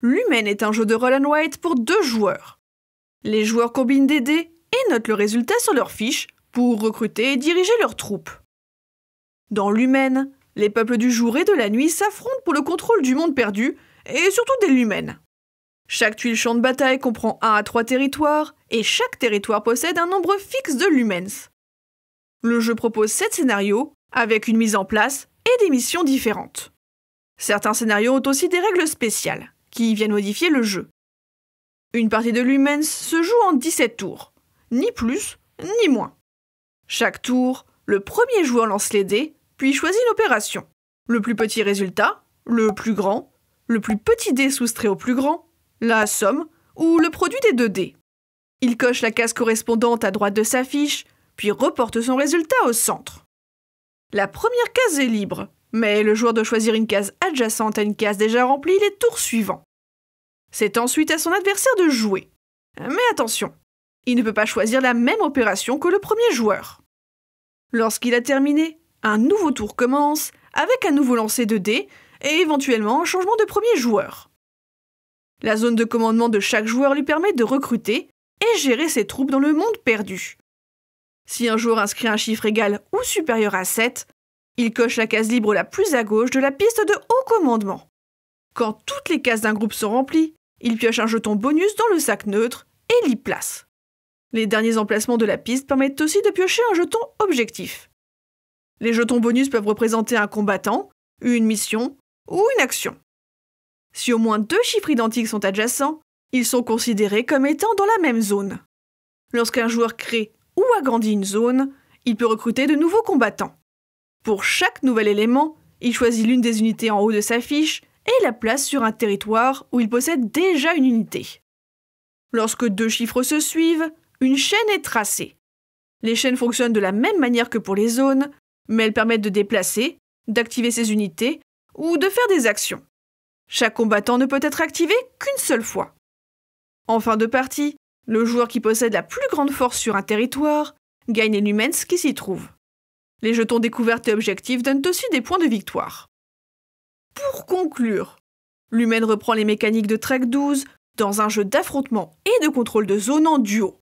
L'humaine est un jeu de roll and white pour deux joueurs. Les joueurs combinent des dés et notent le résultat sur leurs fiches pour recruter et diriger leurs troupes. Dans l'humaine, les peuples du jour et de la nuit s'affrontent pour le contrôle du monde perdu et surtout des Lumens. Chaque tuile champ de bataille comprend 1 à 3 territoires et chaque territoire possède un nombre fixe de Lumens. Le jeu propose sept scénarios avec une mise en place et des missions différentes. Certains scénarios ont aussi des règles spéciales qui viennent modifier le jeu. Une partie de Lumens se joue en 17 tours, ni plus, ni moins. Chaque tour, le premier joueur lance les dés, puis choisit une opération. Le plus petit résultat, le plus grand, le plus petit dé soustrait au plus grand, la somme ou le produit des deux dés. Il coche la case correspondante à droite de sa fiche, puis reporte son résultat au centre. La première case est libre, mais le joueur doit choisir une case adjacente à une case déjà remplie les tours suivants. C'est ensuite à son adversaire de jouer. Mais attention, il ne peut pas choisir la même opération que le premier joueur. Lorsqu'il a terminé, un nouveau tour commence avec un nouveau lancer de dés et éventuellement un changement de premier joueur. La zone de commandement de chaque joueur lui permet de recruter et gérer ses troupes dans le monde perdu. Si un joueur inscrit un chiffre égal ou supérieur à 7, il coche la case libre la plus à gauche de la piste de haut commandement. Quand toutes les cases d'un groupe sont remplies, il pioche un jeton bonus dans le sac neutre et l'y place. Les derniers emplacements de la piste permettent aussi de piocher un jeton objectif. Les jetons bonus peuvent représenter un combattant, une mission ou une action. Si au moins deux chiffres identiques sont adjacents, ils sont considérés comme étant dans la même zone. Lorsqu'un joueur crée ou agrandit une zone, il peut recruter de nouveaux combattants. Pour chaque nouvel élément, il choisit l'une des unités en haut de sa fiche et la place sur un territoire où il possède déjà une unité. Lorsque deux chiffres se suivent, une chaîne est tracée. Les chaînes fonctionnent de la même manière que pour les zones, mais elles permettent de déplacer, d'activer ses unités ou de faire des actions. Chaque combattant ne peut être activé qu'une seule fois. En fin de partie, le joueur qui possède la plus grande force sur un territoire gagne les lumens qui s'y trouvent. Les jetons découvertes et objectifs donnent aussi des points de victoire pour conclure, l'humaine reprend les mécaniques de Track 12 dans un jeu d'affrontement et de contrôle de zone en duo.